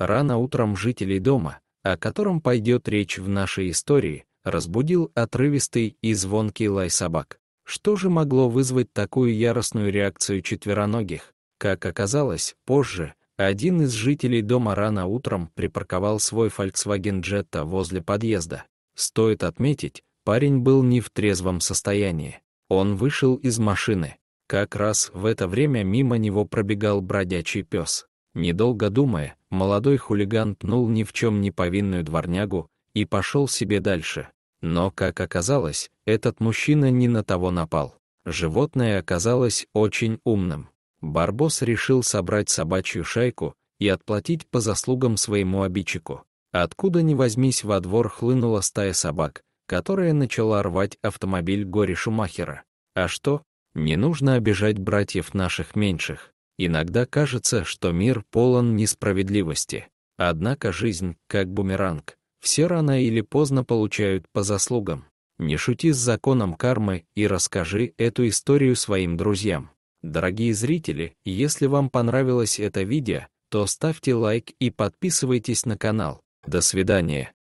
Рано утром жителей дома, о котором пойдет речь в нашей истории, разбудил отрывистый и звонкий лай собак. Что же могло вызвать такую яростную реакцию четвероногих? Как оказалось, позже один из жителей дома рано утром припарковал свой Volkswagen Jetta возле подъезда. Стоит отметить, парень был не в трезвом состоянии. Он вышел из машины. Как раз в это время мимо него пробегал бродячий пес. Недолго думая, молодой хулиган пнул ни в чем не повинную дворнягу и пошел себе дальше. Но, как оказалось, этот мужчина не на того напал. Животное оказалось очень умным. Барбос решил собрать собачью шайку и отплатить по заслугам своему обидчику. Откуда ни возьмись во двор хлынула стая собак, которая начала рвать автомобиль Гори Шумахера. А что? Не нужно обижать братьев наших меньших. Иногда кажется, что мир полон несправедливости. Однако жизнь, как бумеранг, все рано или поздно получают по заслугам. Не шути с законом кармы и расскажи эту историю своим друзьям. Дорогие зрители, если вам понравилось это видео, то ставьте лайк и подписывайтесь на канал. До свидания.